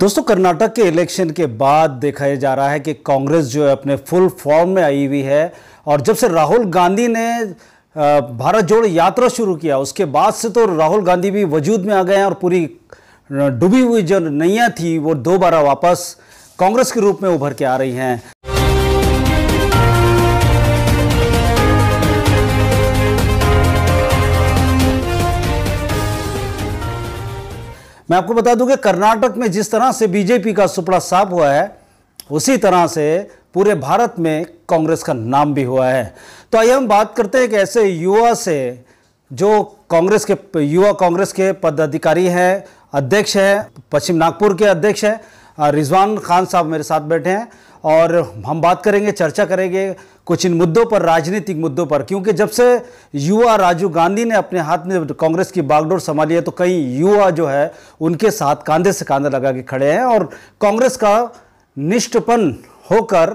दोस्तों कर्नाटक के इलेक्शन के बाद देखा जा रहा है कि कांग्रेस जो है अपने फुल फॉर्म में आई हुई है और जब से राहुल गांधी ने भारत जोड़ यात्रा शुरू किया उसके बाद से तो राहुल गांधी भी वजूद में आ गए हैं और पूरी डूबी हुई जो नैया थी वो दोबारा वापस कांग्रेस के रूप में उभर के आ रही हैं मैं आपको बता दूं कि कर्नाटक में जिस तरह से बीजेपी का सुपड़ा साफ हुआ है उसी तरह से पूरे भारत में कांग्रेस का नाम भी हुआ है तो आइए हम बात करते हैं कि ऐसे युवा से जो कांग्रेस के युवा कांग्रेस के पदाधिकारी हैं अध्यक्ष हैं पश्चिम नागपुर के अध्यक्ष हैं रिजवान खान साहब मेरे साथ बैठे हैं और हम बात करेंगे चर्चा करेंगे कुछ इन मुद्दों पर राजनीतिक मुद्दों पर क्योंकि जब से युवा राजीव गांधी ने अपने हाथ में कांग्रेस की बागडोर संभाली है तो कई युवा जो है उनके साथ कांधे से कांधा लगा के खड़े हैं और कांग्रेस का निष्ठपन होकर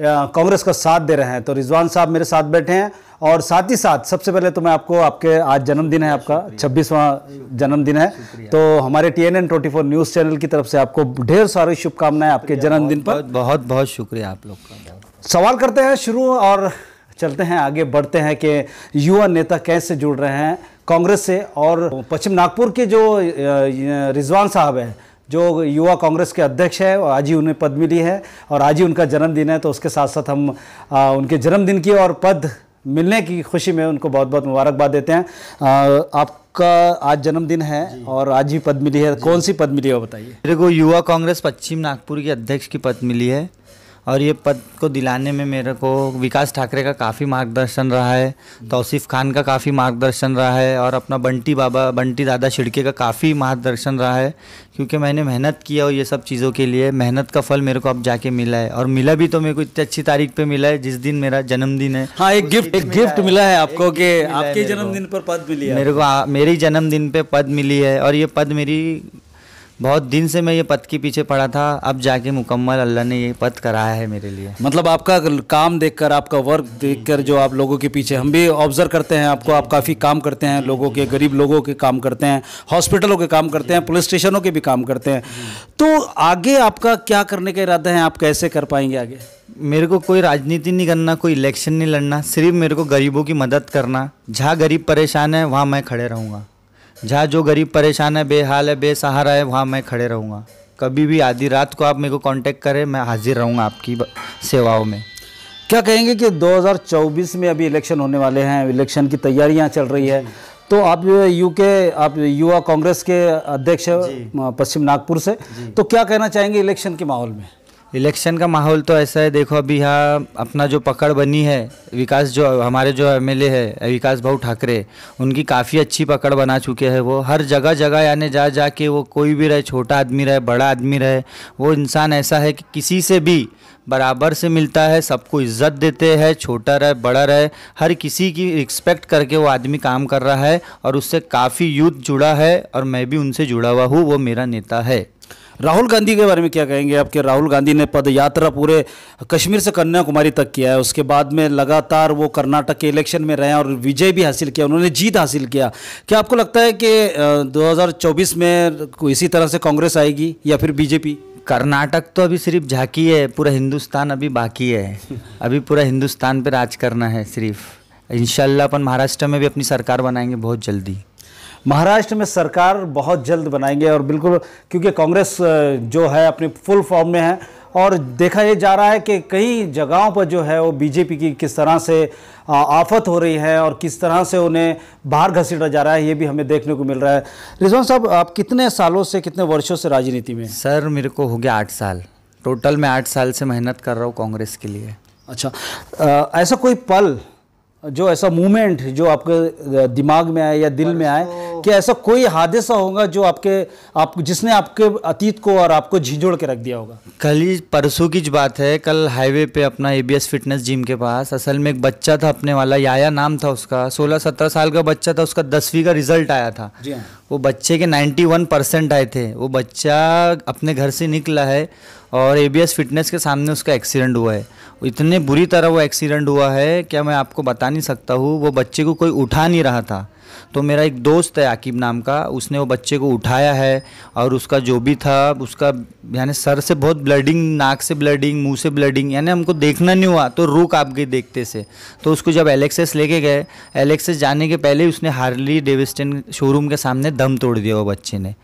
कांग्रेस का साथ दे रहे हैं तो रिजवान साहब मेरे साथ बैठे हैं और साथ ही साथ सबसे पहले तो मैं आपको आपके आज जन्मदिन है आपका छब्बीसवां जन्मदिन है तो हमारे T N twenty four news channel की तरफ से आपको ढेर सारी शुभकामनाएं आपके जन्मदिन पर बहुत बहुत शुक्रिया आप लोग का सवाल करते हैं शुरू और चलते हैं आगे बढ़ते हैं कि युवा नेता कैसे जुड़ रहे हैं कांग्रेस से और पश्चिम नागपुर के जो रिजवान साहब हैं जो युवा कांग्रेस के अध्यक्ष है और आज ही उन्हें पद मिली है और आज ही उनका जन्मदिन है तो उसके साथ साथ हम आ, उनके जन्मदिन की और पद मिलने की खुशी में उनको बहुत बहुत मुबारकबाद देते हैं आ, आपका आज जन्मदिन है और आज ही पद मिली है कौन सी पद मिली है बताइए मेरे को युवा कांग्रेस पश्चिम नागपुर के अध्यक्ष की पद मिली है और ये पद को दिलाने में मेरे को विकास ठाकरे का काफ़ी मार्गदर्शन रहा है तौसीफ़ खान का काफ़ी मार्गदर्शन रहा है और अपना बंटी बाबा बंटी दादा शिड़के का काफ़ी मार्गदर्शन रहा है क्योंकि मैंने मेहनत किया और ये सब चीज़ों के लिए मेहनत का फल मेरे को अब जाके मिला है और मिला भी तो मेरे को इतनी अच्छी तारीख पे मिला है जिस दिन मेरा जन्मदिन है हाँ एक गिफ्ट एक गिफ्ट मिला है आपको कि आपके जन्मदिन पर पद मिली है मेरे को मेरे जन्मदिन पे पद मिली है और ये पद मेरी बहुत दिन से मैं ये पद के पीछे पड़ा था अब जाके मुकम्मल अल्लाह ने ये पद कराया है मेरे लिए मतलब आपका काम देखकर आपका वर्क देखकर जो आप लोगों के पीछे हम भी ऑब्जर्व करते हैं आपको आप काफ़ी काम करते हैं लोगों के गरीब लोगों के काम करते हैं हॉस्पिटलों के काम करते हैं पुलिस स्टेशनों के भी काम करते हैं तो आगे आपका क्या करने का इरादा है आप कैसे कर पाएंगे आगे मेरे को कोई राजनीति नहीं करना कोई इलेक्शन नहीं लड़ना सिर्फ मेरे को गरीबों की मदद करना जहाँ गरीब परेशान है वहाँ मैं खड़े रहूँगा जहाँ जो गरीब परेशान है बेहाल है बेसहारा है वहाँ मैं खड़े रहूँगा कभी भी आधी रात को आप मेरे को कांटेक्ट करें मैं हाजिर रहूँगा आपकी सेवाओं में क्या कहेंगे कि 2024 में अभी इलेक्शन होने वाले हैं इलेक्शन की तैयारियाँ चल रही है तो आप यूके आप युवा कांग्रेस के अध्यक्ष पश्चिम नागपुर से तो क्या कहना चाहेंगे इलेक्शन के माहौल में इलेक्शन का माहौल तो ऐसा है देखो अभी यहाँ अपना जो पकड़ बनी है विकास जो हमारे जो एम एल है विकास भाऊ ठाकरे उनकी काफ़ी अच्छी पकड़ बना चुके हैं वो हर जगह जगह यानी जा जा के वो कोई भी रहे छोटा आदमी रहे बड़ा आदमी रहे वो इंसान ऐसा है कि किसी से भी बराबर से मिलता है सबको इज्जत देते हैं छोटा रहे बड़ा रहे हर किसी की रिस्पेक्ट करके वो आदमी काम कर रहा है और उससे काफ़ी यूथ जुड़ा है और मैं भी उनसे जुड़ा हुआ हूँ वो मेरा नेता है राहुल गांधी के बारे में क्या कहेंगे आपके राहुल गांधी ने पद यात्रा पूरे कश्मीर से कन्याकुमारी तक किया है उसके बाद में लगातार वो कर्नाटक के इलेक्शन में रहे और विजय भी हासिल किया उन्होंने जीत हासिल किया क्या आपको लगता है कि दो में इसी तरह से कांग्रेस आएगी या फिर बीजेपी कर्नाटक तो अभी सिर्फ झाकी है पूरा हिंदुस्तान अभी बाकी है अभी पूरा हिंदुस्तान पर राज करना है सिर्फ इन अपन महाराष्ट्र में भी अपनी सरकार बनाएंगे बहुत जल्दी महाराष्ट्र में सरकार बहुत जल्द बनाएंगे और बिल्कुल क्योंकि कांग्रेस जो है अपने फुल फॉर्म में है और देखा ये जा रहा है कि कई जगहों पर जो है वो बीजेपी की किस तरह से आफत हो रही है और किस तरह से उन्हें बाहर घसीटा जा रहा है ये भी हमें देखने को मिल रहा है रिजवान साहब आप कितने सालों से कितने वर्षों से राजनीति में सर मेरे को हो गया आठ साल टोटल मैं आठ साल से मेहनत कर रहा हूँ कांग्रेस के लिए अच्छा आ, ऐसा कोई पल जो ऐसा मूवमेंट जो आपके दिमाग में आए या दिल में आए कि ऐसा कोई हादसा होगा जो आपके आप जिसने आपके अतीत को और आपको झिझोड़ के रख दिया होगा कल ही परसों की बात है कल हाईवे पे अपना ए फिटनेस जिम के पास असल में एक बच्चा था अपने वाला याया नाम था उसका सोलह सत्रह साल का बच्चा था उसका दसवीं का रिजल्ट आया था जी हाँ। वो बच्चे के 91 परसेंट आए थे वो बच्चा अपने घर से निकला है और ए फिटनेस के सामने उसका एक्सीडेंट हुआ है इतने बुरी तरह वो एक्सीडेंट हुआ है क्या मैं आपको बता नहीं सकता हूँ वो बच्चे को कोई उठा नहीं रहा था तो मेरा एक दोस्त है आकिब नाम का उसने वो बच्चे को उठाया है और उसका जो भी था उसका यानी सर से बहुत ब्लडिंग नाक से ब्लडिंग मुंह से ब्लडिंग यानी हमको देखना नहीं हुआ तो रुक आप गई देखते से तो उसको जब एलेक्सेस लेके गए एलेक्सेस जाने के पहले उसने हार्ली डेविस्टन शोरूम के सामने दम तोड़ दिया वो बच्चे ने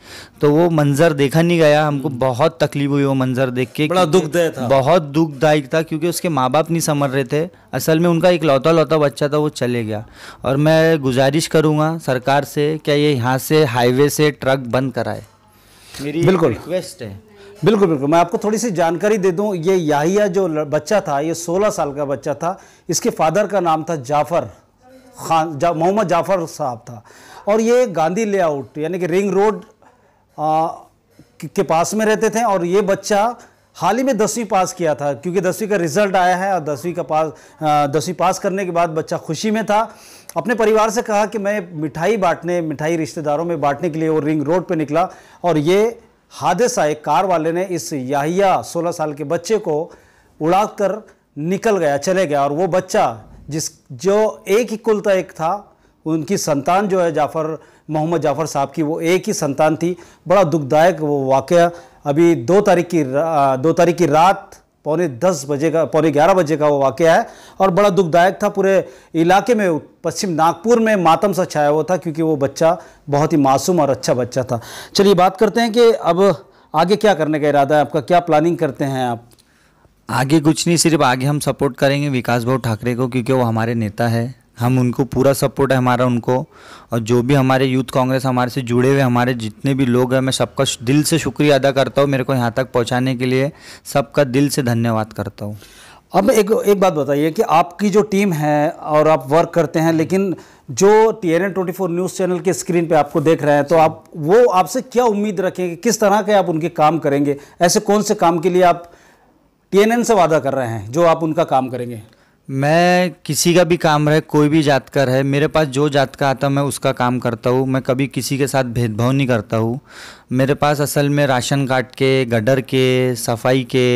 तो वो मंज़र देखा नहीं गया हमको बहुत तकलीफ हुई वो मंज़र देख के बड़ा दुखदायी था बहुत दुखदायक था क्योंकि उसके माँ बाप नहीं समझ रहे थे असल में उनका एक लौता लौता बच्चा था वो चले गया और मैं गुजारिश करूँगा सरकार से क्या ये यहाँ से हाईवे से ट्रक बंद कराए मेरी बिल्कुल रिक्वेस्ट है बिल्कुल बिल्कुल मैं आपको थोड़ी सी जानकारी दे दूँ ये याहिया जो बच्चा था ये सोलह साल का बच्चा था इसके फादर का नाम था जाफ़र खान जा मोहम्मद जाफ़र साहब था और ये गांधी लेआउट यानी कि रिंग रोड के पास में रहते थे और ये बच्चा हाल ही में दसवीं पास किया था क्योंकि दसवीं का रिजल्ट आया है और दसवीं का पास दसवीं पास करने के बाद बच्चा खुशी में था अपने परिवार से कहा कि मैं मिठाई बांटने मिठाई रिश्तेदारों में बांटने के लिए वो रिंग रोड पे निकला और ये हादसा एक कार वाले ने इस याहिया 16 साल के बच्चे को उड़ा कर निकल गया चले गया और वो बच्चा जिस जो एक ही कुलता तो एक था उनकी संतान जो है जाफ़र मोहम्मद जाफ़र साहब की वो एक ही संतान थी बड़ा दुखदायक वो वाक़ अभी दो तारीख की दो तारीख की रात पौने दस बजे का पौने ग्यारह बजे का वो वाक़ है और बड़ा दुखदायक था पूरे इलाके में पश्चिम नागपुर में मातम सा छाया हुआ था क्योंकि वो बच्चा बहुत ही मासूम और अच्छा बच्चा था चलिए बात करते हैं कि अब आगे क्या करने का इरादा है आपका क्या प्लानिंग करते हैं आप आगे कुछ नहीं सिर्फ आगे हम सपोर्ट करेंगे विकास भाव ठाकरे को क्योंकि वो हमारे नेता है हम उनको पूरा सपोर्ट है हमारा उनको और जो भी हमारे यूथ कांग्रेस हमारे से जुड़े हुए हमारे जितने भी लोग हैं मैं सबका दिल से शुक्रिया अदा करता हूँ मेरे को यहाँ तक पहुँचाने के लिए सबका दिल से धन्यवाद करता हूँ अब एक एक बात बताइए कि आपकी जो टीम है और आप वर्क करते हैं लेकिन जो T N N twenty four news channel के स्क्रीन पे आपको देख रहे हैं तो आप वो आपसे क्या उम्मीद रखेंगे किस तरह के आप उनके काम करेंगे ऐसे कौन से काम के लिए आप टी एन एन से वादा कर रहे हैं जो आप उनका काम करेंगे मैं किसी का भी काम रहे कोई भी जात का रहे मेरे पास जो जात का आता मैं उसका काम करता हूँ मैं कभी किसी के साथ भेदभाव नहीं करता हूँ मेरे पास असल में राशन कार्ड के गडर के सफाई के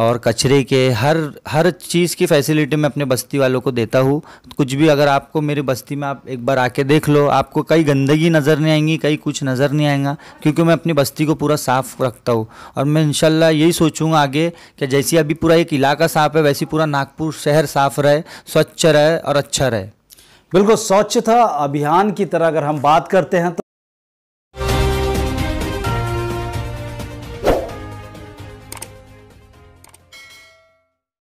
और कचरे के हर हर चीज़ की फैसिलिटी मैं अपने बस्ती वालों को देता हूँ कुछ भी अगर आपको मेरी बस्ती में आप एक बार आके देख लो आपको कई गंदगी नज़र नहीं आएंगी कई कुछ नज़र नहीं आएगा क्योंकि मैं अपनी बस्ती को पूरा साफ़ रखता हूँ और मैं इनशाला यही सोचूंगा आगे कि जैसी अभी पूरा एक इलाका साफ़ है वैसे पूरा नागपुर शहर साफ़ रहे स्वच्छ रहे और अच्छा रहे बिल्कुल स्वच्छता अभियान की तरह अगर हम बात करते हैं तो